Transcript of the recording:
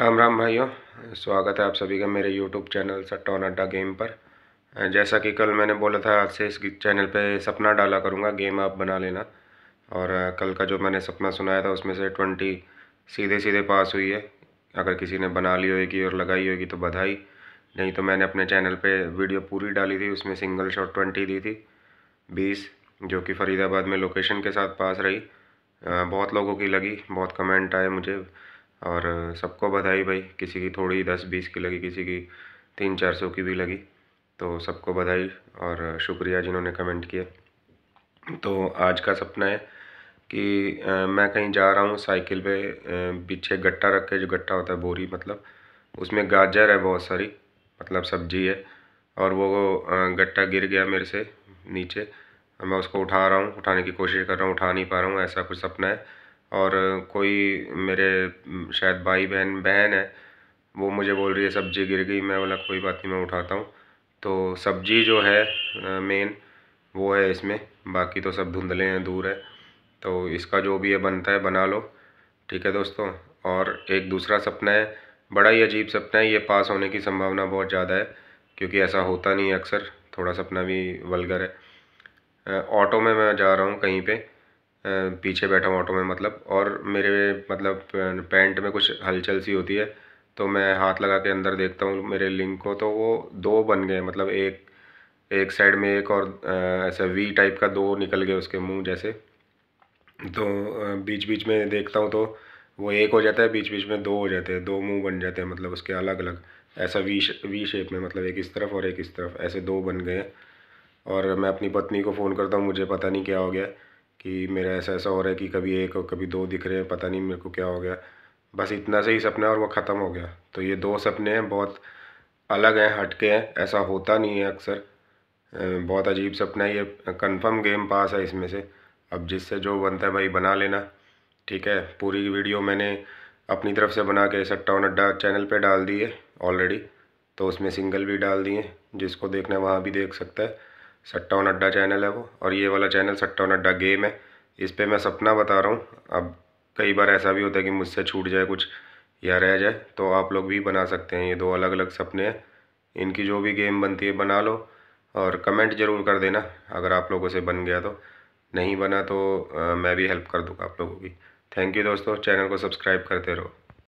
राम राम भाइयों स्वागत है आप सभी का मेरे यूट्यूब चैनल सट्टा अड्डा गेम पर जैसा कि कल मैंने बोला था आज से इस चैनल पे सपना डाला करूँगा गेम आप बना लेना और कल का जो मैंने सपना सुनाया था उसमें से ट्वेंटी सीधे सीधे पास हुई है अगर किसी ने बना ली होगी और लगाई होगी तो बधाई नहीं तो मैंने अपने चैनल पर वीडियो पूरी डाली थी उसमें सिंगल शॉट ट्वेंटी दी थी बीस जो कि फ़रीदाबाद में लोकेशन के साथ पास रही बहुत लोगों की लगी बहुत कमेंट आए मुझे और सबको बधाई भाई किसी की थोड़ी दस बीस की लगी किसी की तीन चार सौ की भी लगी तो सबको बधाई और शुक्रिया जिन्होंने कमेंट किया तो आज का सपना है कि आ, मैं कहीं जा रहा हूँ साइकिल पे पीछे गट्टा रख के जो गट्टा होता है बोरी मतलब उसमें गाजर है बहुत सारी मतलब सब्जी है और वो गट्टा गिर गया मेरे से नीचे मैं उसको उठा रहा हूँ उठाने की कोशिश कर रहा हूँ उठा नहीं पा रहा हूँ ऐसा कुछ सपना है और कोई मेरे शायद भाई बहन बहन है वो मुझे बोल रही है सब्ज़ी गिर गई मैं बोला कोई बात नहीं मैं उठाता हूँ तो सब्ज़ी जो है मेन वो है इसमें बाकी तो सब धुंधले हैं दूर है तो इसका जो भी है बनता है बना लो ठीक है दोस्तों और एक दूसरा सपना है बड़ा ही अजीब सपना है ये पास होने की संभावना बहुत ज़्यादा है क्योंकि ऐसा होता नहीं अक्सर थोड़ा सपना भी वलगर है ऑटो में मैं जा रहा हूँ कहीं पर पीछे बैठा हूँ ऑटो में मतलब और मेरे मतलब पैंट में कुछ हलचल सी होती है तो मैं हाथ लगा के अंदर देखता हूँ मेरे लिंक को तो वो दो बन गए मतलब एक एक साइड में एक और ऐसा वी टाइप का दो निकल गए उसके मुंह जैसे तो बीच बीच में देखता हूँ तो वो एक हो जाता है बीच बीच में दो हो जाते हैं दो मुंह बन जाते हैं मतलब उसके अलग अलग ऐसा वी वी शेप में मतलब एक इस तरफ और एक इस तरफ ऐसे दो बन गए और मैं अपनी पत्नी को फ़ोन करता हूँ मुझे पता नहीं क्या हो गया कि मेरा ऐसा ऐसा हो रहा है कि कभी एक और कभी दो दिख रहे हैं पता नहीं मेरे को क्या हो गया बस इतना से ही सपना और वो ख़त्म हो गया तो ये दो सपने हैं बहुत अलग हैं हटके हैं ऐसा होता नहीं है अक्सर बहुत अजीब सपना है ये कंफर्म गेम पास है इसमें से अब जिससे जो बनता है भाई बना लेना ठीक है पूरी वीडियो मैंने अपनी तरफ से बना के सट्टा नड्डा चैनल पे डाल दी है ऑलरेडी तो उसमें सिंगल भी डाल दिए जिसको देखना है वहाँ भी देख सकता है सट्टा अड्डा चैनल है वो और ये वाला चैनल सट्टा अड्डा गेम है इस पर मैं सपना बता रहा हूँ अब कई बार ऐसा भी होता है कि मुझसे छूट जाए कुछ या रह जाए तो आप लोग भी बना सकते हैं ये दो अलग अलग सपने हैं इनकी जो भी गेम बनती है बना लो और कमेंट ज़रूर कर देना अगर आप लोगों से बन गया तो नहीं बना तो आ, मैं भी हेल्प कर दूँगा आप लोगों की थैंक यू दोस्तों चैनल को सब्सक्राइब करते रहो